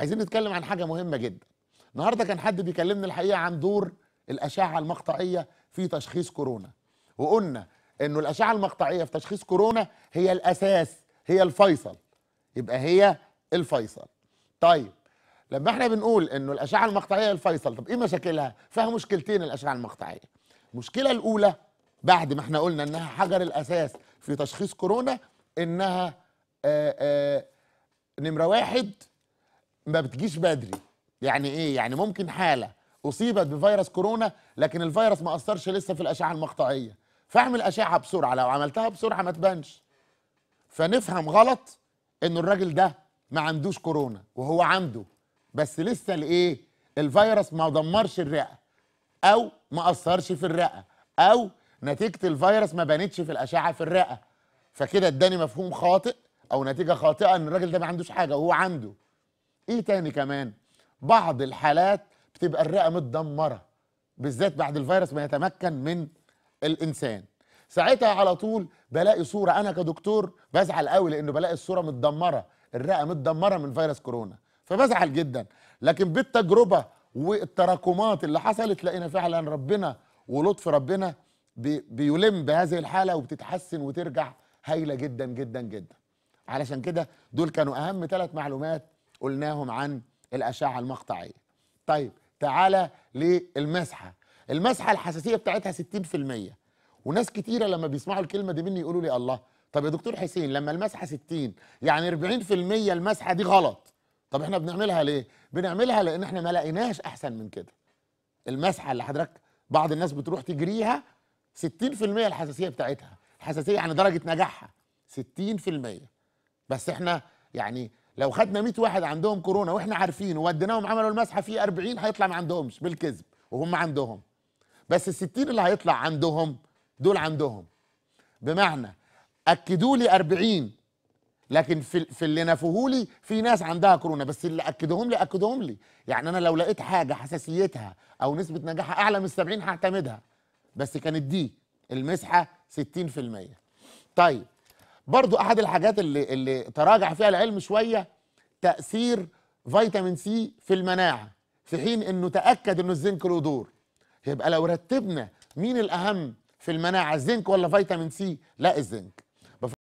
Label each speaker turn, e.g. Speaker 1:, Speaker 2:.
Speaker 1: عايزين نتكلم عن حاجه مهمه جدا النهارده كان حد بيكلمني الحقيقه عن دور الاشعه المقطعيه في تشخيص كورونا وقلنا انه الاشعه المقطعيه في تشخيص كورونا هي الاساس هي الفيصل يبقى هي الفيصل طيب لما احنا بنقول انه الاشعه المقطعيه الفيصل طب ايه مشاكلها فيها مشكلتين الاشعه المقطعيه المشكله الاولى بعد ما احنا قلنا انها حجر الاساس في تشخيص كورونا انها آآ آآ نمره واحد ما بتجيش بدري يعني ايه يعني ممكن حاله اصيبت بفيروس كورونا لكن الفيروس ما اثرش لسه في الاشعه المقطعيه فاعمل اشعه بسرعه لو عملتها بسرعه ما تبانش فنفهم غلط ان الراجل ده ما عندوش كورونا وهو عنده بس لسه الايه الفيروس ما دمرش الرئه او ما اثرش في الرئه او نتيجه الفيروس ما بانتش في الاشعه في الرئه فكده اداني مفهوم خاطئ او نتيجه خاطئه ان الراجل ده ما عندوش حاجه وهو عنده ايه تاني كمان بعض الحالات بتبقى الرئه متدمره بالذات بعد الفيروس ما يتمكن من الانسان ساعتها على طول بلاقي صوره انا كدكتور بزعل قوي لانه بلاقي الصوره متدمره الرئه متدمره من فيروس كورونا فبزعل جدا لكن بالتجربه والتراكمات اللي حصلت لقينا فعلا ربنا ولطف ربنا بي بيلم بهذه الحاله وبتتحسن وترجع هايله جدا جدا جدا علشان كده دول كانوا اهم ثلاث معلومات قلناهم عن الأشعة المقطعية طيب تعالى للمسحة المسحة الحساسية بتاعتها 60% وناس كتيرة لما بيسمعوا الكلمة دي مني يقولوا لي الله طب يا دكتور حسين لما المسحة 60 يعني 40% المسحة دي غلط طب احنا بنعملها ليه؟ بنعملها لأن احنا ما لقيناش أحسن من كده المسحة اللي حضرتك بعض الناس بتروح تجريها 60% الحساسية بتاعتها الحساسية يعني درجة نجاحها 60% بس احنا يعني لو خدنا 100 واحد عندهم كورونا واحنا عارفين ووديناهم عملوا المسحه في 40 هيطلع ما عندهمش بالكذب وهم عندهم بس ال 60 اللي هيطلع عندهم دول عندهم بمعنى اكدوا لي 40 لكن في في اللي نفهولي في ناس عندها كورونا بس اللي اكدهم لي اكدهم لي يعني انا لو لقيت حاجه حساسيتها او نسبه نجاحها اعلى من 70 هعتمدها بس كانت دي المسحه 60% طيب برضو احد الحاجات اللي اللي تراجع فيها العلم شويه تاثير فيتامين سي في المناعه في حين انه تاكد انه الزنك له دور يبقى لو رتبنا مين الاهم في المناعه الزنك ولا فيتامين سي لا الزنك